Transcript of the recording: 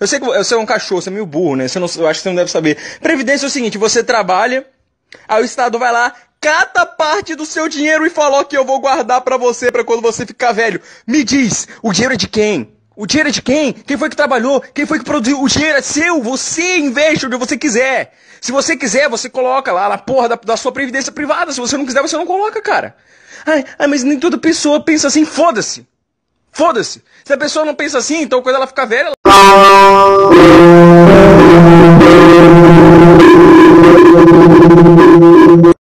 Eu sei que você é um cachorro, você é meio burro, né? Você não, eu acho que você não deve saber. Previdência é o seguinte: você trabalha, aí o Estado vai lá, cata parte do seu dinheiro e falou que eu vou guardar para você para quando você ficar velho. Me diz, o dinheiro é de quem? O dinheiro é de quem? Quem foi que trabalhou? Quem foi que produziu? O dinheiro é seu, você investe onde você quiser. Se você quiser, você coloca lá na porra da, da sua previdência privada. Se você não quiser, você não coloca, cara. Ai, ai mas nem toda pessoa pensa assim, foda-se. Foda-se. Se a pessoa não pensa assim, então quando ela ficar velha, ela...